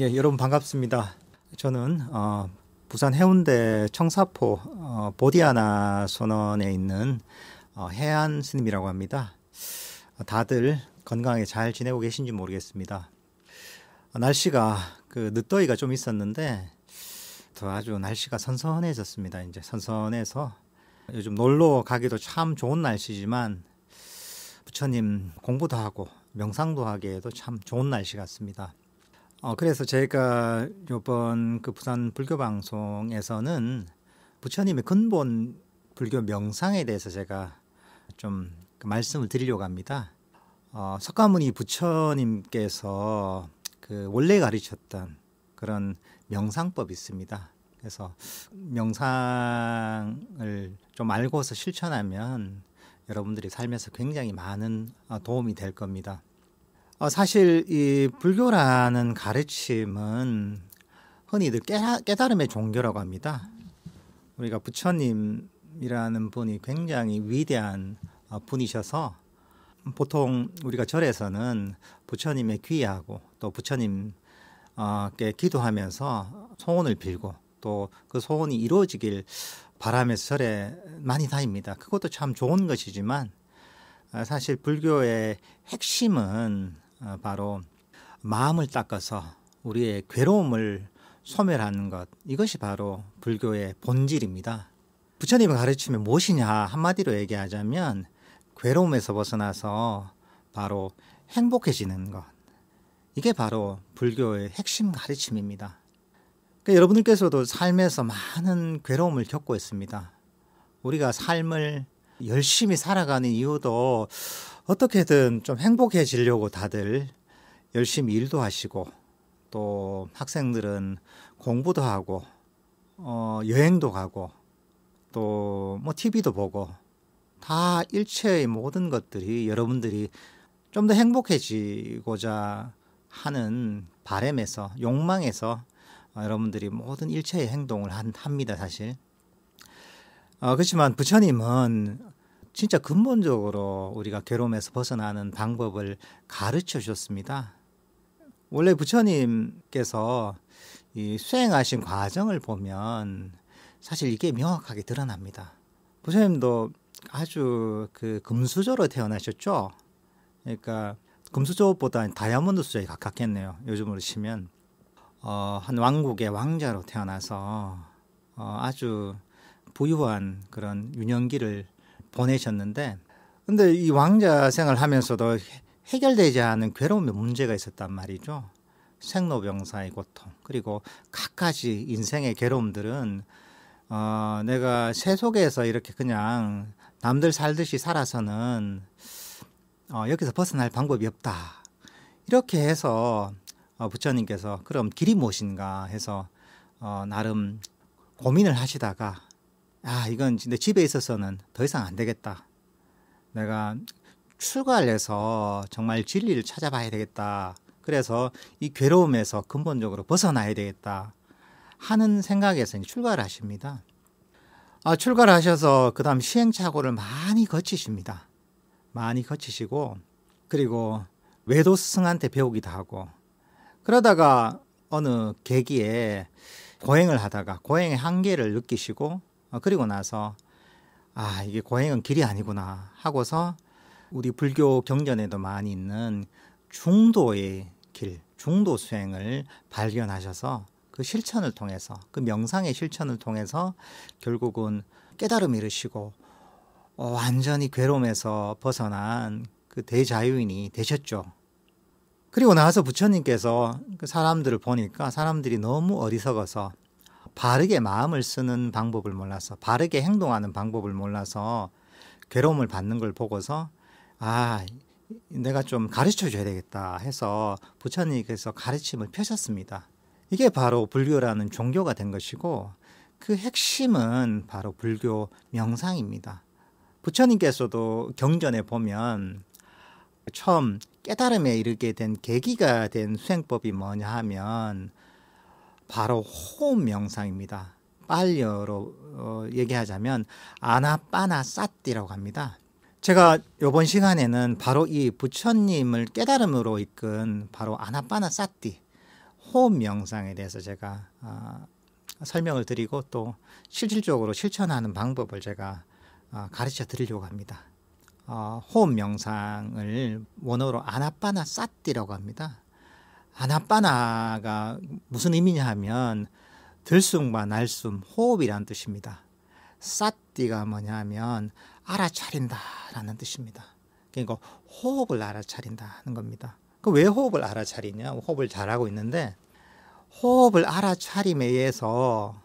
예, 여러분 반갑습니다. 저는 어, 부산 해운대 청사포 어, 보디아나 선원에 있는 어, 해안 스님이라고 합니다. 다들 건강하게 잘 지내고 계신지 모르겠습니다. 날씨가 그 늦더위가 좀 있었는데 더 아주 날씨가 선선해졌습니다. 이제 선선해서 요즘 놀러 가기도 참 좋은 날씨지만 부처님 공부도 하고 명상도 하기에도 참 좋은 날씨 같습니다. 어, 그래서 제가 요번 그 부산 불교 방송에서는 부처님의 근본 불교 명상에 대해서 제가 좀 그 말씀을 드리려고 합니다. 어, 석가모니 부처님께서 그 원래 가르쳤던 그런 명상법이 있습니다. 그래서 명상을 좀 알고서 실천하면 여러분들이 삶에서 굉장히 많은 어, 도움이 될 겁니다. 어, 사실 이 불교라는 가르침은 흔히들 깨, 깨달음의 종교라고 합니다. 우리가 부처님이라는 분이 굉장히 위대한 어, 분이셔서 보통 우리가 절에서는 부처님의 귀하고 또 부처님께 기도하면서 소원을 빌고 또 그 소원이 이루어지길 바람에서 절에 많이 다닙니다. 그것도 참 좋은 것이지만 어, 사실 불교의 핵심은 어, 바로 마음을 닦아서 우리의 괴로움을 소멸하는 것 이것이 바로 불교의 본질입니다. 부처님의 가르침이 무엇이냐 한마디로 얘기하자면 괴로움에서 벗어나서 바로 행복해지는 것 이게 바로 불교의 핵심 가르침입니다. 그러니까 여러분들께서도 삶에서 많은 괴로움을 겪고 있습니다. 우리가 삶을 열심히 살아가는 이유도 어떻게든 좀 행복해지려고 다들 열심히 일도 하시고 또 학생들은 공부도 하고 어, 여행도 가고 또 뭐 TV도 보고 다 일체의 모든 것들이 여러분들이 좀 더 행복해지고자 하는 바램에서 욕망에서 어, 여러분들이 모든 일체의 행동을 한, 합니다 사실. 어, 그렇지만 부처님은 진짜 근본적으로 우리가 괴로움에서 벗어나는 방법을 가르쳐 주셨습니다. 원래 부처님께서 이 수행하신 과정을 보면 사실 이게 명확하게 드러납니다. 부처님도 아주 그 금수저로 태어나셨죠. 그러니까 금수저보다 다이아몬드 수저에 가깝겠네요. 요즘으로 치면 어, 한 왕국의 왕자로 태어나서 어, 아주 부유한 그런 유년기를 보내셨는데 근데 이 왕자 생활 하면서도 해결되지 않은 괴로움의 문제가 있었단 말이죠. 생로병사의 고통 그리고 각가지 인생의 괴로움들은 어, 내가 세속에서 이렇게 그냥 남들 살듯이 살아서는 어, 여기서 벗어날 방법이 없다. 이렇게 해서 어, 부처님께서 그럼 길이 무엇인가 해서 어, 나름 고민을 하시다가 아 이건 근 집에 있어서는 더 이상 안 되겠다. 내가 출가를 해서 정말 진리를 찾아봐야 되겠다. 그래서 이 괴로움에서 근본적으로 벗어나야 되겠다 하는 생각에서 출가를 하십니다. 아, 출가를 하셔서 그다음 시행착오를 많이 거치십니다. 많이 거치시고 그리고 외도 스승한테 배우기도 하고 그러다가 어느 계기에 고행을 하다가 고행의 한계를 느끼시고 어, 그리고 나서 아 이게 고행은 길이 아니구나 하고서 우리 불교 경전에도 많이 있는 중도의 길, 중도 수행을 발견하셔서 그 실천을 통해서 그 명상의 실천을 통해서 결국은 깨달음 이르시고 어, 완전히 괴로움에서 벗어난 그 대자유인이 되셨죠. 그리고 나서 부처님께서 그 사람들을 보니까 사람들이 너무 어리석어서 바르게 마음을 쓰는 방법을 몰라서 바르게 행동하는 방법을 몰라서 괴로움을 받는 걸 보고서 아 내가 좀 가르쳐 줘야 되겠다 해서 부처님께서 가르침을 펴셨습니다. 이게 바로 불교라는 종교가 된 것이고 그 핵심은 바로 불교 명상입니다. 부처님께서도 경전에 보면 처음 깨달음에 이르게 된 계기가 된 수행법이 뭐냐 하면 바로 호흡 명상입니다. 빨리어로 어, 얘기하자면 아나빠나 사띠라고 합니다. 제가 이번 시간에는 바로 이 부처님을 깨달음으로 이끈 바로 아나빠나 사띠 호흡 명상에 대해서 제가 어, 설명을 드리고 또 실질적으로 실천하는 방법을 제가 어, 가르쳐 드리려고 합니다. 어, 호흡 명상을 원어로 아나빠나 사띠라고 합니다. 아나빠나가 무슨 의미냐 하면 들숨과 날숨 호흡이란 뜻입니다. 사띠가 뭐냐 면 알아차린다라는 뜻입니다. 그러니까 호흡을 알아차린다는 겁니다. 그왜 호흡을 알아차리냐? 호흡을 잘하고 있는데 호흡을 알아차림에 의해서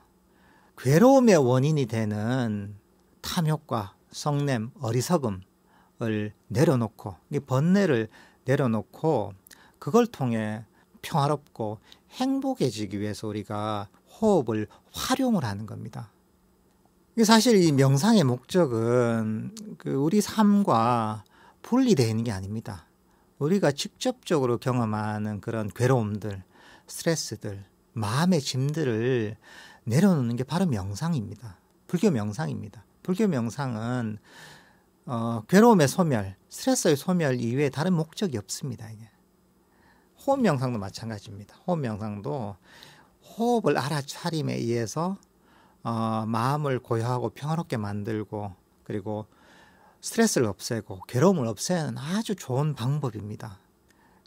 괴로움의 원인이 되는 탐욕과 성냄, 어리석음을 내려놓고 번뇌를 내려놓고 그걸 통해 평화롭고 행복해지기 위해서 우리가 호흡을 활용을 하는 겁니다. 사실 이 명상의 목적은 그 우리 삶과 분리되는게 아닙니다. 우리가 직접적으로 경험하는 그런 괴로움들, 스트레스들, 마음의 짐들을 내려놓는 게 바로 명상입니다. 불교 명상입니다. 불교 명상은 어, 괴로움의 소멸, 스트레스의 소멸 이외에 다른 목적이 없습니다. 이게. 호흡 명상도 마찬가지입니다. 호흡 명상도 호흡을 알아차림에 의해서 어, 마음을 고요하고 평화롭게 만들고 그리고 스트레스를 없애고 괴로움을 없애는 아주 좋은 방법입니다.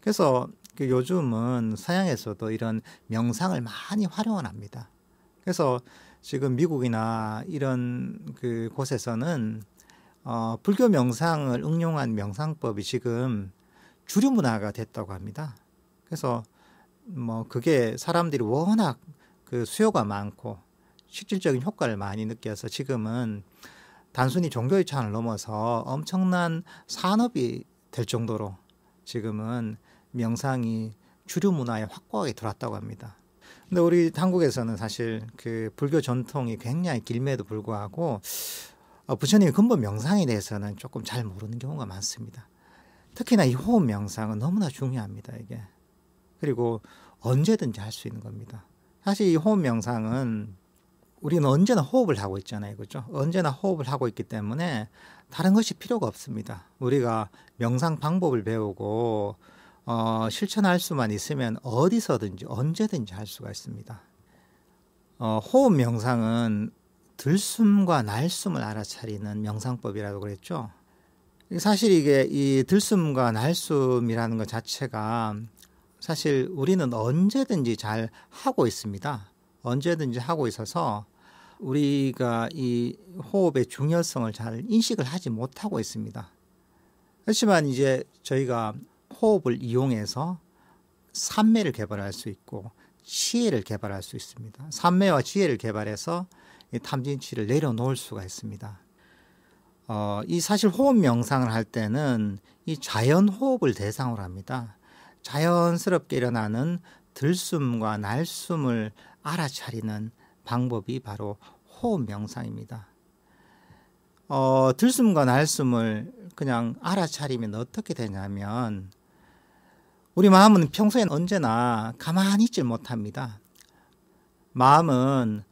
그래서 그 요즘은 서양에서도 이런 명상을 많이 활용을 합니다. 그래서 지금 미국이나 이런 그 곳에서는 어, 불교 명상을 응용한 명상법이 지금 주류 문화가 됐다고 합니다. 그래서 뭐 그게 사람들이 워낙 그 수요가 많고 실질적인 효과를 많이 느껴서 지금은 단순히 종교의 차원을 넘어서 엄청난 산업이 될 정도로 지금은 명상이 주류 문화에 확고하게 들어왔다고 합니다. 근데 우리 한국에서는 사실 그 불교 전통이 굉장히 길매도 불구하고 어, 부처님 근본 명상에 대해서는 조금 잘 모르는 경우가 많습니다. 특히나 이 호흡 명상은 너무나 중요합니다. 이게 그리고 언제든지 할 수 있는 겁니다. 사실 이 호흡 명상은 우리는 언제나 호흡을 하고 있잖아요. 그죠? 언제나 호흡을 하고 있기 때문에 다른 것이 필요가 없습니다. 우리가 명상 방법을 배우고 어, 실천할 수만 있으면 어디서든지 언제든지 할 수가 있습니다. 어, 호흡 명상은 들숨과 날숨을 알아차리는 명상법이라고 그랬죠. 사실 이게 이 들숨과 날숨이라는 것 자체가 사실 우리는 언제든지 잘 하고 있습니다. 언제든지 하고 있어서 우리가 이 호흡의 중요성을 잘 인식을 하지 못하고 있습니다. 그지만 이제 저희가 호흡을 이용해서 산매를 개발할 수 있고 지혜를 개발할 수 있습니다. 산매와 지혜를 개발해서 탐진치를 내려놓을 수가 있습니다. 어, 이 사실 호흡 명상을 할 때는 이 자연 호흡을 대상으로 합니다. 자연스럽게 일어나는 들숨과 날숨을 알아차리는 방법이 바로 호흡 명상입니다. 어, 들숨과 날숨을 그냥 알아차리면 어떻게 되냐면 우리 마음은 평소엔 언제나 가만히 있질 못합니다. 마음은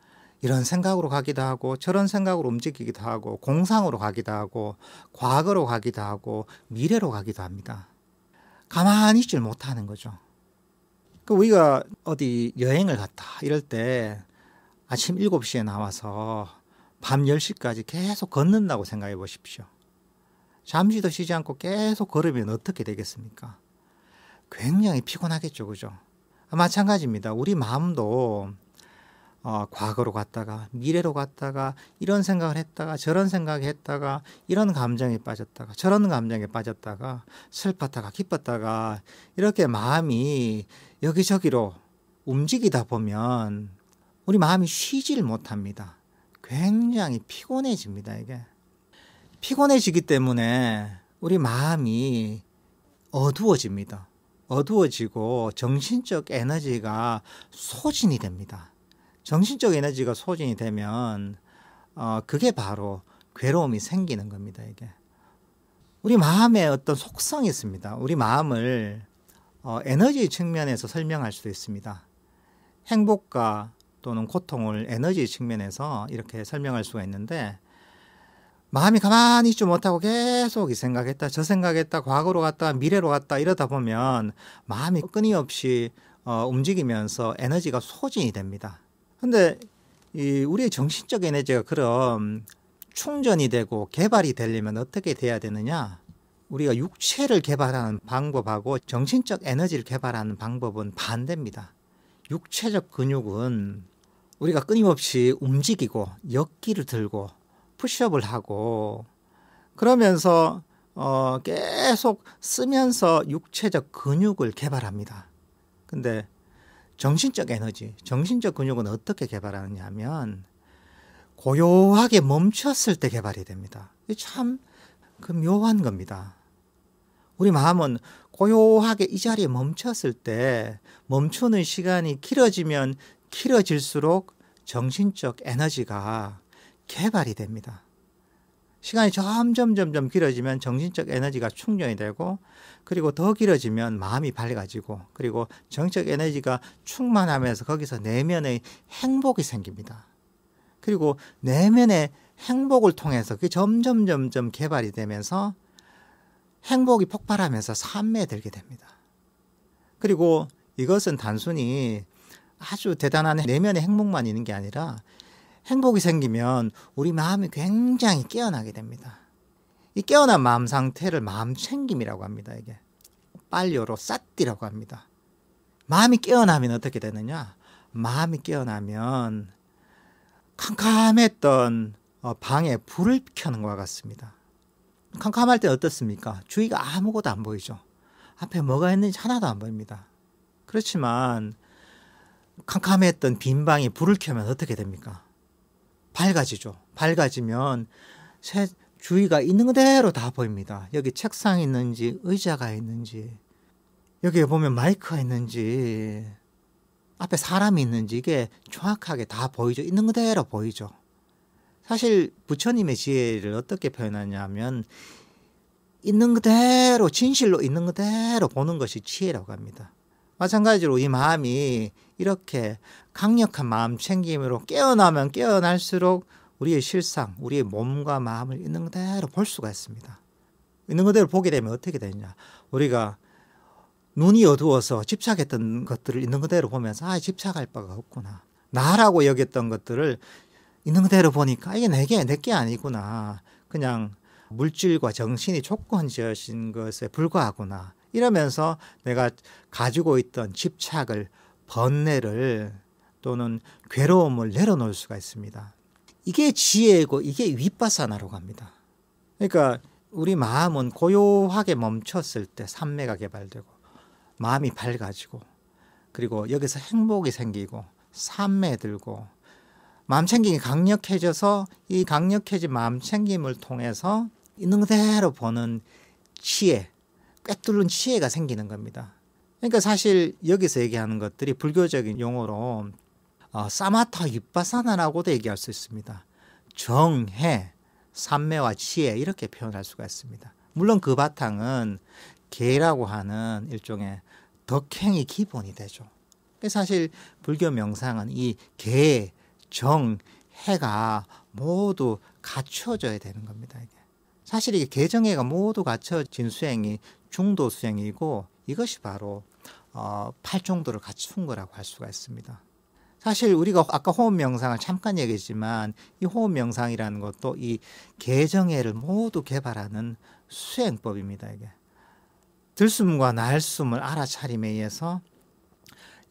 이런 생각으로 가기도 하고 저런 생각으로 움직이기도 하고 공상으로 가기도 하고 과거로 가기도 하고 미래로 가기도 합니다. 가만히 있질 못하는 거죠. 그 우리가 어디 여행을 갔다 이럴 때 아침 7시에 나와서 밤 10시까지 계속 걷는다고 생각해 보십시오. 잠시도 쉬지 않고 계속 걸으면 어떻게 되겠습니까? 굉장히 피곤하겠죠, 그죠? 마찬가지입니다. 우리 마음도 어, 과거로 갔다가 미래로 갔다가 이런 생각을 했다가 저런 생각을 했다가 이런 감정에 빠졌다가 저런 감정에 빠졌다가 슬펐다가 기뻤다가 이렇게 마음이 여기저기로 움직이다 보면 우리 마음이 쉬질 못합니다. 굉장히 피곤해집니다, 이게. 피곤해지기 때문에 우리 마음이 어두워집니다. 어두워지고 정신적 에너지가 소진이 됩니다. 정신적 에너지가 소진이 되면 어, 그게 바로 괴로움이 생기는 겁니다. 이게 우리 마음에 어떤 속성이 있습니다. 우리 마음을 어, 에너지 측면에서 설명할 수도 있습니다. 행복과 또는 고통을 에너지 측면에서 이렇게 설명할 수가 있는데 마음이 가만히 있지 못하고 계속 이 생각했다 저 생각했다 과거로 갔다 미래로 갔다 이러다 보면 마음이 끊임없이 어, 움직이면서 에너지가 소진이 됩니다. 근데 이 우리의 정신적 에너지가 그럼 충전이 되고 개발이 되려면 어떻게 돼야 되느냐? 우리가 육체를 개발하는 방법하고 정신적 에너지를 개발하는 방법은 반대입니다. 육체적 근육은 우리가 끊임없이 움직이고 역기를 들고 푸시업을 하고 그러면서 어 계속 쓰면서 육체적 근육을 개발합니다. 근데 정신적 에너지, 정신적 근육은 어떻게 개발하느냐 하면 고요하게 멈췄을 때 개발이 됩니다. 참 그 묘한 겁니다. 우리 마음은 고요하게 이 자리에 멈췄을 때 멈추는 시간이 길어지면 길어질수록 정신적 에너지가 개발이 됩니다. 시간이 점점 점점 길어지면 정신적 에너지가 충전이 되고 그리고 더 길어지면 마음이 밝아지고 그리고 정적 에너지가 충만하면서 거기서 내면의 행복이 생깁니다. 그리고 내면의 행복을 통해서 그 점점 점점 개발이 되면서 행복이 폭발하면서 산매에 들게 됩니다. 그리고 이것은 단순히 아주 대단한 내면의 행복만 있는 게 아니라 행복이 생기면 우리 마음이 굉장히 깨어나게 됩니다. 이 깨어난 마음 상태를 마음 챙김이라고 합니다. 이게 빨리어로 싹띠라고 합니다. 마음이 깨어나면 어떻게 되느냐? 마음이 깨어나면 캄캄했던 어, 방에 불을 켜는 것 같습니다. 캄캄할 때 어떻습니까? 주위가 아무것도 안 보이죠. 앞에 뭐가 있는지 하나도 안 보입니다. 그렇지만 캄캄했던 빈 방에 불을 켜면 어떻게 됩니까? 밝아지죠. 밝아지면 새 주위가 있는 그대로 다 보입니다. 여기 책상 있는지 의자가 있는지 여기 보면 마이크가 있는지 앞에 사람이 있는지 이게 정확하게 다 보이죠. 있는 그대로 보이죠. 사실 부처님의 지혜를 어떻게 표현하냐면 있는 그대로 진실로 있는 그대로 보는 것이 지혜라고 합니다. 마찬가지로 이 마음이 이렇게 강력한 마음 챙김으로 깨어나면 깨어날수록 우리의 실상, 우리의 몸과 마음을 있는 그대로 볼 수가 있습니다. 있는 그대로 보게 되면 어떻게 되느냐. 우리가 눈이 어두워서 집착했던 것들을 있는 그대로 보면서 아, 집착할 바가 없구나. 나라고 여겼던 것들을 있는 그대로 보니까 이게 내게, 내게 아니구나. 그냥 물질과 정신이 조건지어진 것에 불과하구나. 이러면서 내가 가지고 있던 집착을 번뇌를 또는 괴로움을 내려놓을 수가 있습니다. 이게 지혜고 이게 윗바사나라고 니다 그러니까 우리 마음은 고요하게 멈췄을 때 삼매가 개발되고 마음이 밝아지고 그리고 여기서 행복이 생기고 삼매 들고 마음 챙김이 강력해져서 이 강력해진 마음 챙김을 통해서 있는 그대로 보는 치에 꿰뚫는 치해가 생기는 겁니다. 그러니까 사실 여기서 얘기하는 것들이 불교적인 용어로 어, 사마타 유빠사나라고도 얘기할 수 있습니다. 정해, 삼매와 지혜 이렇게 표현할 수가 있습니다. 물론 그 바탕은 계라고 하는 일종의 덕행이 기본이 되죠. 사실 불교 명상은 이 계, 정, 해가 모두 갖춰져야 되는 겁니다. 이게. 사실 이게 계정해가 모두 갖춰진 수행이 중도 수행이고 이것이 바로 어, 팔중도를 갖춘 거라고 할 수가 있습니다. 사실 우리가 아까 호흡 명상을 잠깐 얘기했지만 이 호흡 명상이라는 것도 이 개정해를 모두 개발하는 수행법입니다. 이게 들숨과 날숨을 알아차림에 의해서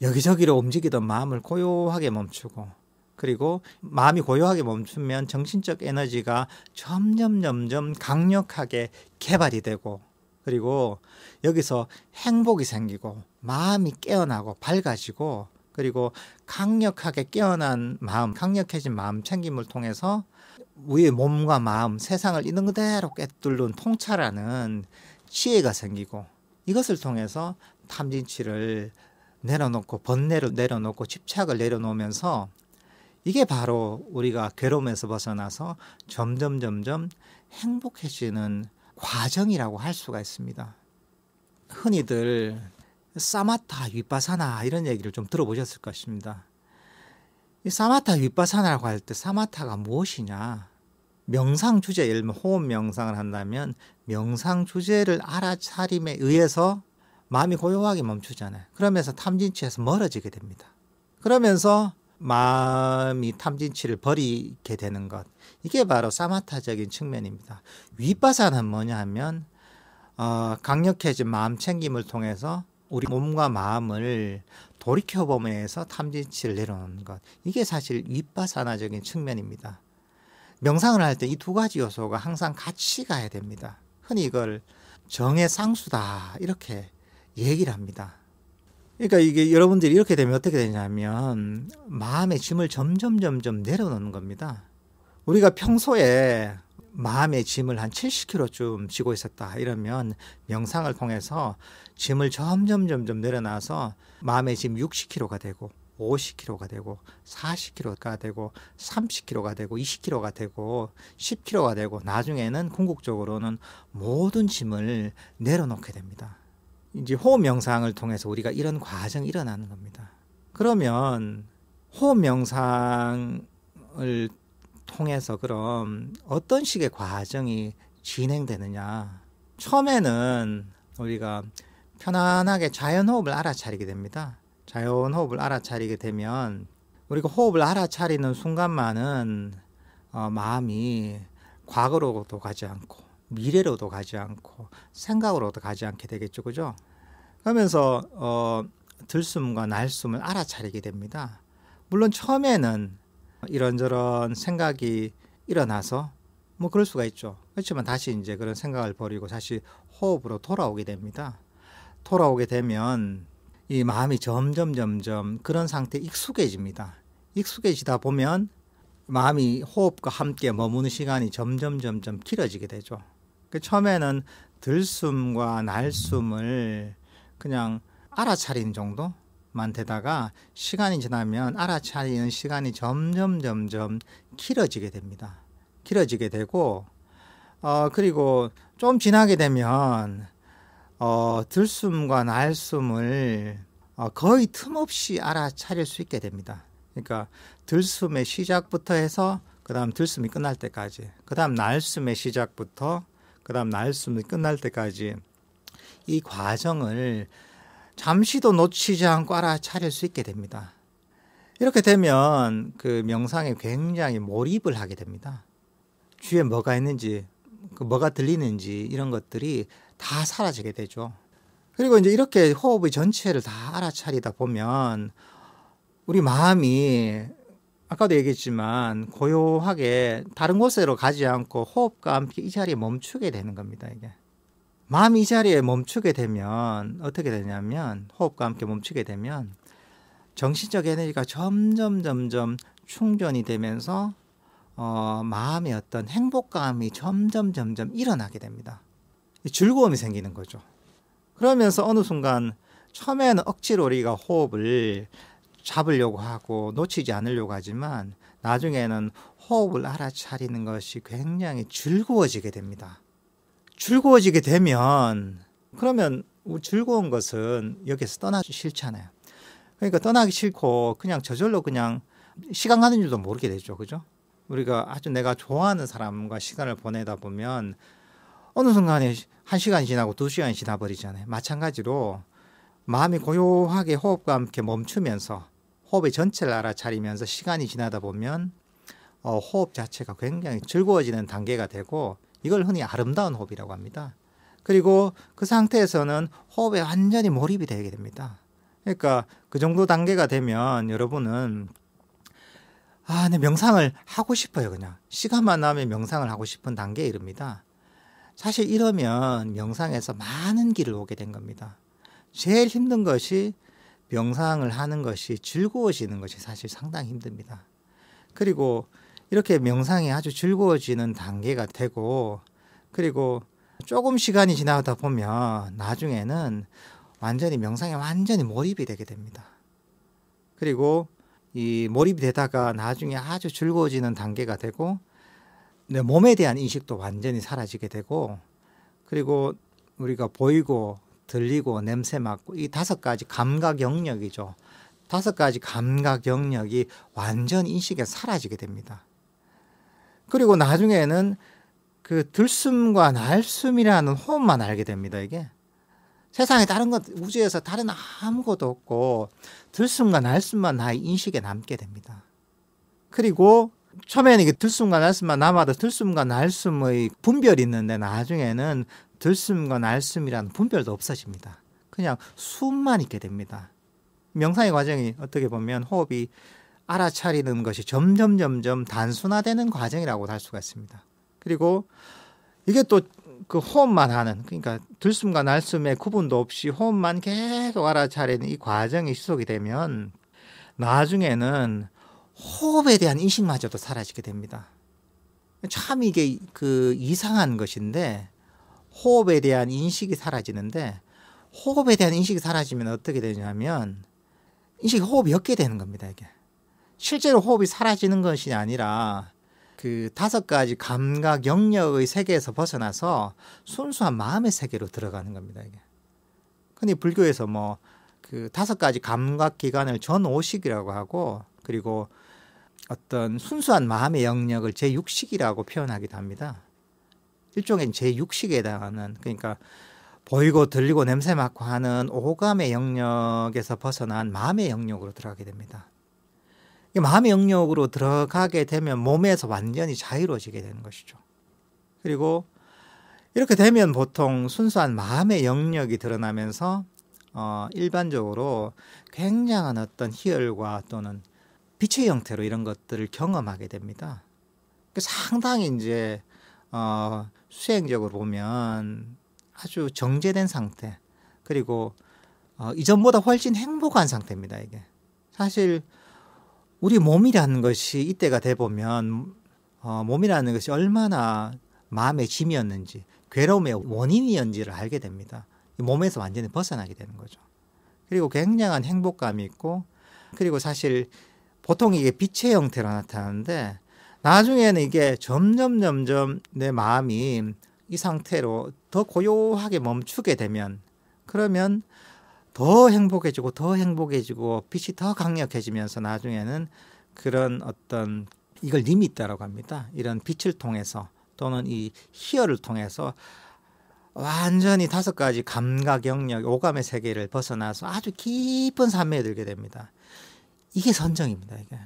여기저기로 움직이던 마음을 고요하게 멈추고 그리고 마음이 고요하게 멈추면 정신적 에너지가 점점 점점 강력하게 개발이 되고 그리고 여기서 행복이 생기고 마음이 깨어나고 밝아지고 그리고 강력하게 깨어난 마음, 강력해진 마음 챙김을 통해서 우리의 몸과 마음, 세상을 있는 그대로 꿰뚫는 통찰하는 지혜가 생기고 이것을 통해서 탐진치를 내려놓고 번뇌를 내려놓고 집착을 내려놓으면서 이게 바로 우리가 괴로움에서 벗어나서 점점 점점 행복해지는 과정이라고 할 수가 있습니다. 흔히들 사마타 윗바사나 이런 얘기를 좀 들어보셨을 것입니다. 이 사마타 윗바사나라고 할 때 사마타가 무엇이냐? 명상 주제, 예를 들면 호흡 명상을 한다면 명상 주제를 알아차림에 의해서 마음이 고요하게 멈추잖아요. 그러면서 탐진치에서 멀어지게 됩니다. 그러면서 마음이 탐진치를 버리게 되는 것 이게 바로 사마타적인 측면입니다. 윗바사는 뭐냐 하면 어, 강력해진 마음 챙김을 통해서 우리 몸과 마음을 돌이켜보면서 탐진치를 내려놓는 것 이게 사실 윗바사나적인 측면입니다. 명상을 할 때 이 두 가지 요소가 항상 같이 가야 됩니다. 흔히 이걸 정의 쌍수다 이렇게 얘기를 합니다. 그러니까 이게 여러분들이 이렇게 되면 어떻게 되냐면 마음의 짐을 점점 점점 내려놓는 겁니다. 우리가 평소에 마음의 짐을 한 70kg쯤 지고 있었다 이러면 명상을 통해서 짐을 점점 점점 내려놔서 마음의 짐 60kg가 되고 50kg가 되고 40kg가 되고 30kg가 되고 20kg가 되고 10kg가 되고 나중에는 궁극적으로는 모든 짐을 내려놓게 됩니다. 이제 호흡 명상을 통해서 우리가 이런 과정이 일어나는 겁니다. 그러면 호흡 명상을 통해서 그럼 어떤 식의 과정이 진행되느냐. 처음에는 우리가 편안하게 자연호흡을 알아차리게 됩니다. 자연호흡을 알아차리게 되면 우리가 호흡을 알아차리는 순간만은 어, 마음이 과거로도 가지 않고 미래로도 가지 않고 생각으로도 가지 않게 되겠죠, 그죠? 그러면서 어, 들숨과 날숨을 알아차리게 됩니다. 물론 처음에는 이런저런 생각이 일어나서 뭐 그럴 수가 있죠. 그렇지만 다시 이제 그런 생각을 버리고 다시 호흡으로 돌아오게 됩니다. 돌아오게 되면 이 마음이 점점 점점 그런 상태에 익숙해집니다. 익숙해지다 보면 마음이 호흡과 함께 머무는 시간이 점점 점점 길어지게 되죠. 그 처음에는 들숨과 날숨을 그냥 알아차린 정도만 되다가 시간이 지나면 알아차리는 시간이 점점 점점 길어지게 됩니다. 길어지게 되고 어 그리고 좀 지나게 되면 어 들숨과 날숨을 어, 거의 틈없이 알아차릴 수 있게 됩니다. 그러니까 들숨의 시작부터 해서 그다음 들숨이 끝날 때까지 그다음 날숨의 시작부터 그다음 날숨이 끝날 때까지 이 과정을 잠시도 놓치지 않고 알아차릴 수 있게 됩니다. 이렇게 되면 그 명상에 굉장히 몰입을 하게 됩니다. 주위에 뭐가 있는지, 그 뭐가 들리는지 이런 것들이 다 사라지게 되죠. 그리고 이제 이렇게 호흡의 전체를 다 알아차리다 보면 우리 마음이 아까도 얘기했지만 고요하게 다른 곳으로 가지 않고 호흡과 함께 이 자리에 멈추게 되는 겁니다. 이게 마음이 이 자리에 멈추게 되면 어떻게 되냐면 호흡과 함께 멈추게 되면 정신적 에너지가 점점 점점 충전이 되면서 어, 마음의 어떤 행복감이 점점 점점 일어나게 됩니다. 즐거움이 생기는 거죠. 그러면서 어느 순간 처음에는 억지로 우리가 호흡을 잡으려고 하고 놓치지 않으려고 하지만 나중에는 호흡을 알아차리는 것이 굉장히 즐거워지게 됩니다. 즐거워지게 되면 그러면 즐거운 것은 여기서 떠나기 싫잖아요. 그러니까 떠나기 싫고 그냥 저절로 그냥 시간 가는 줄도 모르게 되죠. 그죠? 우리가 아주 내가 좋아하는 사람과 시간을 보내다 보면 어느 순간에 한 시간이 지나고 두 시간이 지나버리잖아요. 마찬가지로 마음이 고요하게 호흡과 함께 멈추면서 호흡의 전체를 알아차리면서 시간이 지나다 보면 어, 호흡 자체가 굉장히 즐거워지는 단계가 되고 이걸 흔히 아름다운 호흡이라고 합니다. 그리고 그 상태에서는 호흡에 완전히 몰입이 되게 됩니다. 그러니까 그 정도 단계가 되면 여러분은 아, 내 명상을 하고 싶어요, 그냥. 시간만 나면 명상을 하고 싶은 단계에 이릅니다. 사실 이러면 명상에서 많은 길을 오게 된 겁니다. 제일 힘든 것이 명상을 하는 것이 즐거워지는 것이 사실 상당히 힘듭니다. 그리고 이렇게 명상이 아주 즐거워지는 단계가 되고 그리고 조금 시간이 지나다 보면 나중에는 완전히 명상에 완전히 몰입이 되게 됩니다. 그리고 이 몰입이 되다가 나중에 아주 즐거워지는 단계가 되고 내 몸에 대한 인식도 완전히 사라지게 되고 그리고 우리가 보이고 들리고 냄새 맡고 이 다섯 가지 감각 영역이죠. 다섯 가지 감각 영역이 완전 인식에 사라지게 됩니다. 그리고 나중에는 그 들숨과 날숨이라는 호흡만 알게 됩니다. 이게 세상에 다른 것 우주에서 다른 아무것도 없고 들숨과 날숨만 나의 인식에 남게 됩니다. 그리고 처음에는 이게 들숨과 날숨만 남아도 들숨과 날숨의 분별이 있는데 나중에는 들숨과 날숨이라는 분별도 없어집니다. 그냥 숨만 있게 됩니다. 명상의 과정이 어떻게 보면 호흡이 알아차리는 것이 점점 점점 단순화되는 과정이라고 할 수가 있습니다. 그리고 이게 또 그 호흡만 하는 그러니까 들숨과 날숨의 구분도 없이 호흡만 계속 알아차리는 이 과정이 지속이 되면 나중에는 호흡에 대한 인식마저도 사라지게 됩니다. 참 이게 그 이상한 것인데 호흡에 대한 인식이 사라지는데 호흡에 대한 인식이 사라지면 어떻게 되냐면 인식 이 호흡이 없게 되는 겁니다 이게 실제로 호흡이 사라지는 것이 아니라 그 다섯 가지 감각 영역의 세계에서 벗어나서 순수한 마음의 세계로 들어가는 겁니다 이게 흔히 불교에서 뭐 그 다섯 가지 감각 기관을 전오식이라고 하고 그리고 어떤 순수한 마음의 영역을 제6식이라고 표현하기도 합니다. 일종의 제육식에 해당하는 그러니까 보이고 들리고 냄새 맡고 하는 오감의 영역에서 벗어난 마음의 영역으로 들어가게 됩니다. 이 마음의 영역으로 들어가게 되면 몸에서 완전히 자유로워지게 되는 것이죠. 그리고 이렇게 되면 보통 순수한 마음의 영역이 드러나면서 어, 일반적으로 굉장한 어떤 희열과 또는 빛의 형태로 이런 것들을 경험하게 됩니다. 그 상당히 이제 어, 수행적으로 보면 아주 정제된 상태 그리고 어, 이전보다 훨씬 행복한 상태입니다 이게 사실 우리 몸이라는 것이 이때가 돼 보면 어, 몸이라는 것이 얼마나 마음의 짐이었는지 괴로움의 원인이었는지를 알게 됩니다 몸에서 완전히 벗어나게 되는 거죠 그리고 굉장한 행복감이 있고 그리고 사실 보통 이게 빛의 형태로 나타나는데 나중에는 이게 점점 점점 내 마음이 이 상태로 더 고요하게 멈추게 되면 그러면 더 행복해지고 더 행복해지고 빛이 더 강력해지면서 나중에는 그런 어떤 이걸 리밋다라고 합니다. 이런 빛을 통해서 또는 이 희열을 통해서 완전히 다섯 가지 감각 영역, 오감의 세계를 벗어나서 아주 깊은 삶에 들게 됩니다. 이게 선정입니다. 이게.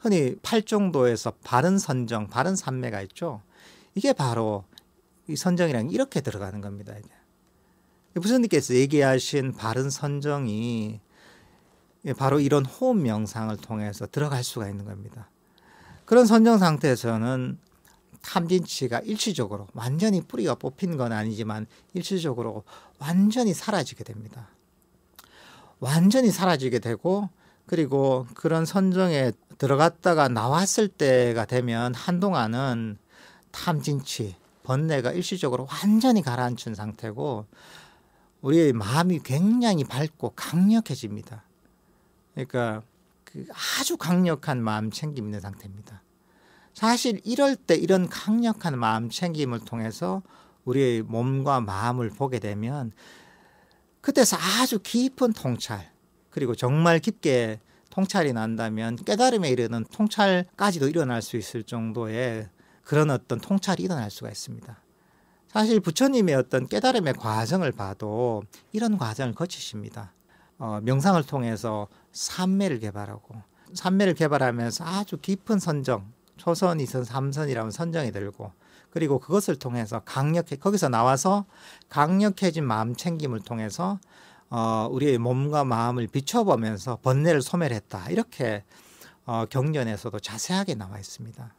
흔히 팔정도에서 바른 선정, 바른 산매가 있죠. 이게 바로 이 선정이랑 이렇게 들어가는 겁니다. 이제. 부처님께서 얘기하신 바른 선정이 예, 바로 이런 호흡 명상을 통해서 들어갈 수가 있는 겁니다. 그런 선정 상태에서는 탐진치가 일시적으로 완전히 뿌리가 뽑힌 건 아니지만 일시적으로 완전히 사라지게 됩니다. 완전히 사라지게 되고 그리고 그런 선정에 들어갔다가 나왔을 때가 되면 한동안은 탐진치, 번뇌가 일시적으로 완전히 가라앉힌 상태고 우리의 마음이 굉장히 밝고 강력해집니다. 그러니까 그 아주 강력한 마음 챙김 있는 상태입니다. 사실 이럴 때 이런 강력한 마음 챙김을 통해서 우리의 몸과 마음을 보게 되면 그때서 아주 깊은 통찰, 그리고 정말 깊게 통찰이 난다면 깨달음에 이르는 통찰까지도 일어날 수 있을 정도의 그런 어떤 통찰이 일어날 수가 있습니다. 사실 부처님의 어떤 깨달음의 과정을 봐도 이런 과정을 거치십니다. 어, 명상을 통해서 삼매를 개발하고 삼매를 개발하면서 아주 깊은 선정 초선, 이선, 삼선이라는 선정이 들고 그리고 그것을 통해서 강력해 거기서 나와서 강력해진 마음 챙김을 통해서 어, 우리의 몸과 마음을 비춰보면서 번뇌를 소멸했다. 이렇게 어, 경전에서도 자세하게 나와 있습니다.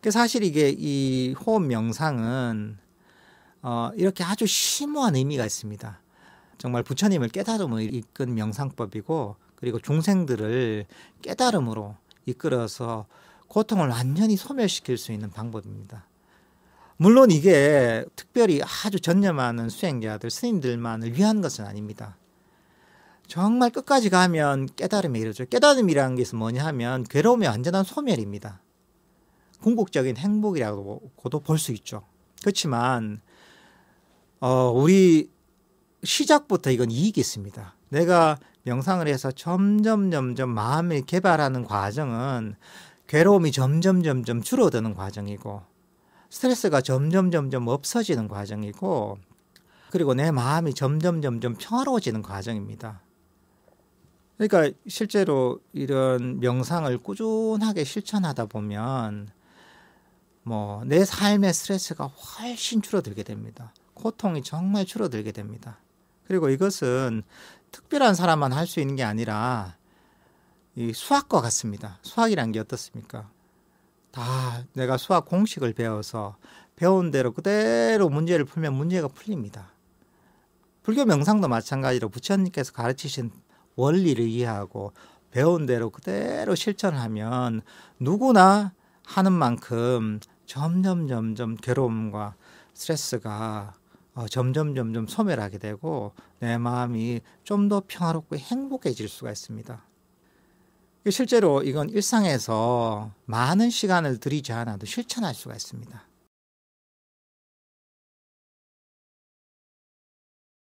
그러니까 사실 이게 이 호흡 명상은 어, 이렇게 아주 심오한 의미가 있습니다. 정말 부처님을 깨달음을 이끈 명상법이고 그리고 중생들을 깨달음으로 이끌어서 고통을 완전히 소멸시킬 수 있는 방법입니다. 물론 이게 특별히 아주 전념하는 수행자들, 스님들만을 위한 것은 아닙니다. 정말 끝까지 가면 깨달음에 이르죠. 깨달음이라는 게 뭐냐 하면 괴로움의 완전한 소멸입니다. 궁극적인 행복이라고도 볼 수 있죠. 그렇지만 어, 우리 시작부터 이건 이익이 있습니다. 내가 명상을 해서 점점 점점 마음을 개발하는 과정은 괴로움이 점점 점점 줄어드는 과정이고 스트레스가 점점 점점 없어지는 과정이고 그리고 내 마음이 점점 점점 평화로워지는 과정입니다. 그러니까 실제로 이런 명상을 꾸준하게 실천하다 보면 뭐 내 삶의 스트레스가 훨씬 줄어들게 됩니다. 고통이 정말 줄어들게 됩니다. 그리고 이것은 특별한 사람만 할 수 있는 게 아니라 이 수학과 같습니다. 수학이란 게 어떻습니까? 다 내가 수학 공식을 배워서 배운 대로 그대로 문제를 풀면 문제가 풀립니다. 불교 명상도 마찬가지로 부처님께서 가르치신 원리를 이해하고 배운 대로 그대로 실천하면 누구나 하는 만큼 점점 점점 괴로움과 스트레스가 어, 점점 점점 소멸하게 되고 내 마음이 좀 더 평화롭고 행복해질 수가 있습니다. 실제로 이건 일상에서 많은 시간을 들이지 않아도 실천할 수가 있습니다.